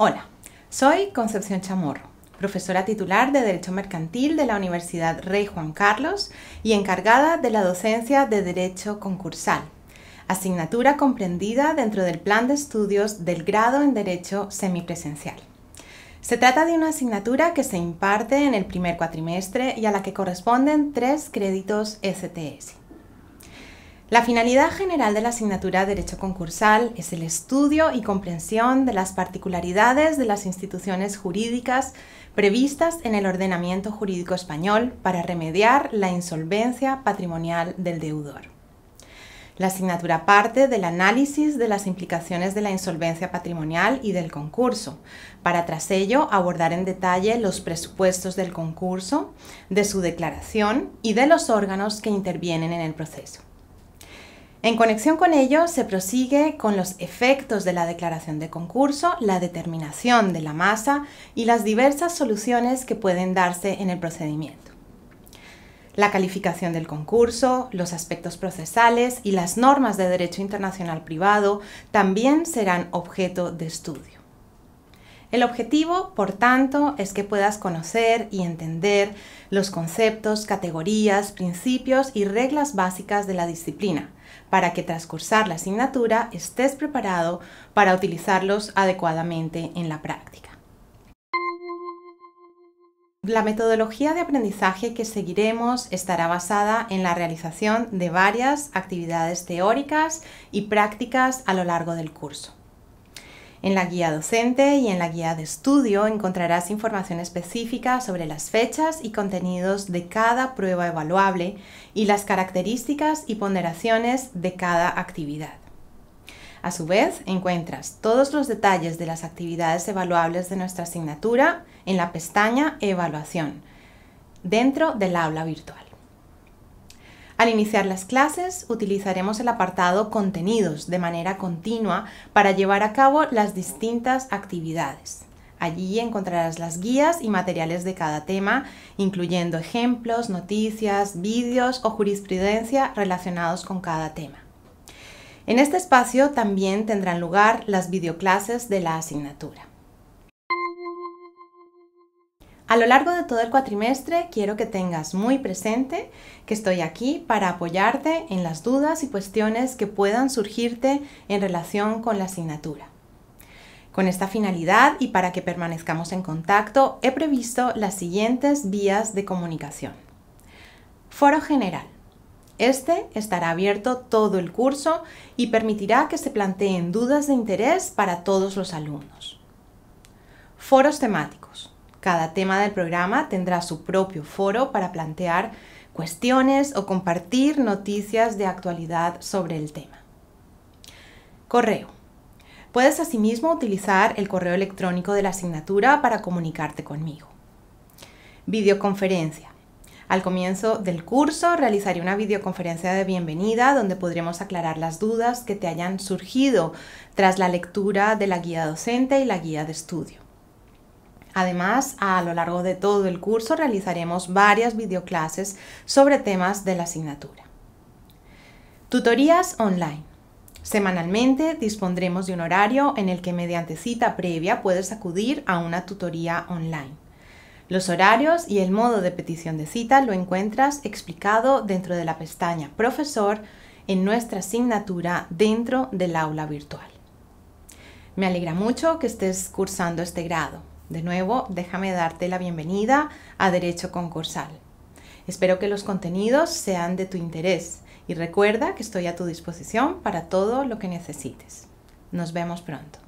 Hola, soy Concepción Chamorro, profesora titular de Derecho Mercantil de la Universidad Rey Juan Carlos y encargada de la docencia de Derecho Concursal, asignatura comprendida dentro del plan de estudios del grado en Derecho Semipresencial. Se trata de una asignatura que se imparte en el primer cuatrimestre y a la que corresponden tres créditos STS. La finalidad general de la asignatura Derecho Concursal es el estudio y comprensión de las particularidades de las instituciones jurídicas previstas en el ordenamiento jurídico español para remediar la insolvencia patrimonial del deudor. La asignatura parte del análisis de las implicaciones de la insolvencia patrimonial y del concurso, para tras ello abordar en detalle los presupuestos del concurso, de su declaración y de los órganos que intervienen en el proceso. En conexión con ello, se prosigue con los efectos de la declaración de concurso, la determinación de la masa y las diversas soluciones que pueden darse en el procedimiento. La calificación del concurso, los aspectos procesales y las normas de derecho internacional privado también serán objeto de estudio. El objetivo, por tanto, es que puedas conocer y entender los conceptos, categorías, principios y reglas básicas de la disciplina, para que tras cursar la asignatura estés preparado para utilizarlos adecuadamente en la práctica. La metodología de aprendizaje que seguiremos estará basada en la realización de varias actividades teóricas y prácticas a lo largo del curso. En la guía docente y en la guía de estudio encontrarás información específica sobre las fechas y contenidos de cada prueba evaluable y las características y ponderaciones de cada actividad. A su vez, encuentras todos los detalles de las actividades evaluables de nuestra asignatura en la pestaña Evaluación, dentro del aula virtual. Al iniciar las clases utilizaremos el apartado Contenidos de manera continua para llevar a cabo las distintas actividades. Allí encontrarás las guías y materiales de cada tema, incluyendo ejemplos, noticias, vídeos o jurisprudencia relacionados con cada tema. En este espacio también tendrán lugar las videoclases de la asignatura. lo largo de todo el cuatrimestre quiero que tengas muy presente que estoy aquí para apoyarte en las dudas y cuestiones que puedan surgirte en relación con la asignatura. Con esta finalidad y para que permanezcamos en contacto, he previsto las siguientes vías de comunicación. Foro general. Este estará abierto todo el curso y permitirá que se planteen dudas de interés para todos los alumnos. Foros temáticos. Cada tema del programa tendrá su propio foro para plantear cuestiones o compartir noticias de actualidad sobre el tema. Correo. Puedes asimismo utilizar el correo electrónico de la asignatura para comunicarte conmigo. Videoconferencia. Al comienzo del curso realizaré una videoconferencia de bienvenida donde podremos aclarar las dudas que te hayan surgido tras la lectura de la guía docente y la guía de estudio. Además, a lo largo de todo el curso realizaremos varias videoclases sobre temas de la asignatura. Tutorías online. Semanalmente dispondremos de un horario en el que mediante cita previa puedes acudir a una tutoría online. Los horarios y el modo de petición de cita lo encuentras explicado dentro de la pestaña Profesor en nuestra asignatura dentro del aula virtual. Me alegra mucho que estés cursando este grado. De nuevo, déjame darte la bienvenida a Derecho Concursal. Espero que los contenidos sean de tu interés y recuerda que estoy a tu disposición para todo lo que necesites. Nos vemos pronto.